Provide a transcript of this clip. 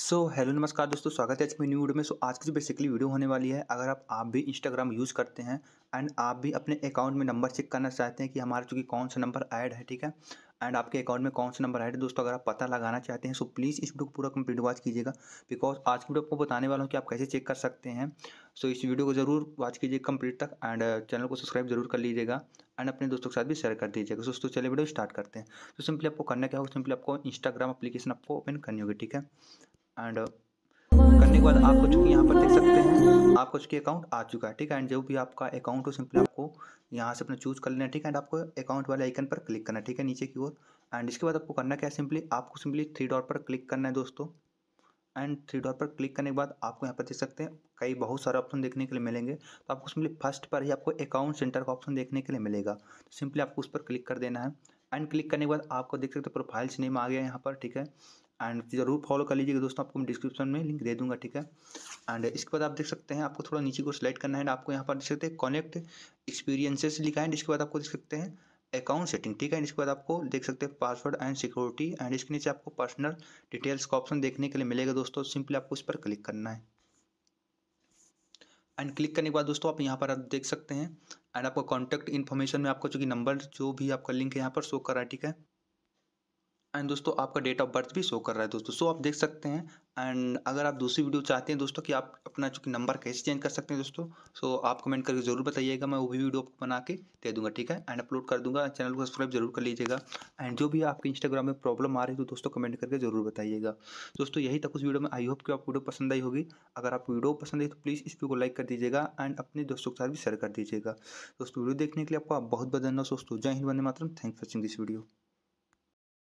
so hello नमस्कार दोस्तों स्वागत है आज की न्यू वीडियो में सो so, आज की जो बेसिकली वीडियो होने वाली है अगर आप आप भी इंस्टाग्राम यूज़ करते हैं एंड आप भी अपने अकाउंट में नंबर चेक करना चाहते हैं कि हमारा चूँकि कौन सा नंबर ऐड है ठीक है एंड आपके अकाउंट में कौन सा नंबर ऐड है दोस्तों अगर आप पता लगाना चाहते हैं सो प्लीज़ इस वीडियो को पूरा कंप्लीट वॉच कीजिएगा बिकॉज आज की वीडियो आपको बताने वाला हूँ कि आप कैसे चेक कर सकते हैं सो so, इस वीडियो को जरूर वॉच कीजिए कंप्लीट तक एंड चैनल uh, को सब्सक्राइब जरूर कर लीजिएगा एंड अपने दोस्तों के साथ भी शेयर कर दीजिएगा दोस्तों चलिए वीडियो स्टार्ट करते हैं तो सिंपली आपको करना क्या होगा सिंपली आपको इंस्टाग्राम अपलीकेशन आपको ओपन करनी होगी ठीक है एंड uh, करने के बाद आप कुछ यहाँ पर देख सकते हैं आप कुछ की अकाउंट आ चुका है ठीक है एंड जो भी आपका अकाउंट हो सिंपली आपको यहाँ से अपना चूज कर लेना है ठीक है एंड आपको अकाउंट वाले आइकन पर क्लिक करना है ठीक है नीचे की ओर एंड इसके बाद आपको करना क्या है सिंपली आपको सिंपली थ्री डॉट पर क्लिक करना है दोस्तों एंड थ्री डॉट पर क्लिक करने के बाद आपको यहाँ पर देख सकते हैं कई बहुत सारे ऑप्शन देखने के लिए मिलेंगे तो आपको सिंपली फर्स्ट पर ही आपको अकाउंट सेंटर का ऑप्शन देखने के लिए मिलेगा तो सिंपली आपको उस पर क्लिक कर देना है एंड क्लिक करने के बाद आपको देख सकते हो प्रोफाइल्स सिनेमा आ गया यहाँ पर ठीक है एंड ज़रूर फॉलो कर लीजिएगा दोस्तों आपको मैं डिस्क्रिप्शन में लिंक दे दूंगा ठीक है एंड इसके बाद आप देख सकते हैं आपको थोड़ा नीचे को सिलेक्ट करना है एंड आपको यहाँ पर देख सकते हैं कनेक्ट एक्सपीरियंसेस लिखा है इसके बाद आपको देख सकते हैं अकाउंट सेटिंग ठीक है इसके बाद आपको देख सकते हैं पासवर्ड एंड सिक्योरिटी एंड इसके नीचे आपको पर्सनल डिटेल्स का ऑप्शन देखने के लिए मिलेगा दोस्तों सिंपली आपको इस पर क्लिक करना है एंड क्लिक करने के बाद दोस्तों आप यहाँ पर आप देख सकते हैं एंड आपका कॉन्टैक्ट इन्फॉर्मेशन में आपको चूँकि नंबर जो भी आपका लिंक है यहाँ पर शो कर रहा है ठीक है एंड दोस्तों आपका डेट ऑफ बर्थ भी शो कर रहा है दोस्तों सो आप देख सकते हैं एंड अगर आप दूसरी वीडियो चाहते हैं दोस्तों कि आप अपना चूँकि नंबर कैसे चेंज कर सकते हैं दोस्तों सो आप कमेंट करके जरूर बताइएगा मैं वो भी वीडियो आपको बना के दे दूँगा ठीक है एंड अपलोड कर दूँगा चैनल को सब्सक्राइब जरूर कर लीजिएगा एंड जो भी आपके इंस्टाग्राम में प्रॉब्लम आ रही है तो दोस्तों कमेंट करके जरूर बताइएगा दोस्तों यही तक उस वीडियो में आई होप कि आप वीडियो पसंद आई होगी अगर आप वीडियो पसंद आई तो प्लीज़ इस वीडियो को लाइक कर दीजिएगा एंड अपने दोस्तों के साथ भी शेयर कर दीजिएगा दोस्तों वीडियो देखने के लिए आपको बहुत बहुत धन्यवाद दोस्तों जय हिंद वंदे मातरम thank for watching this video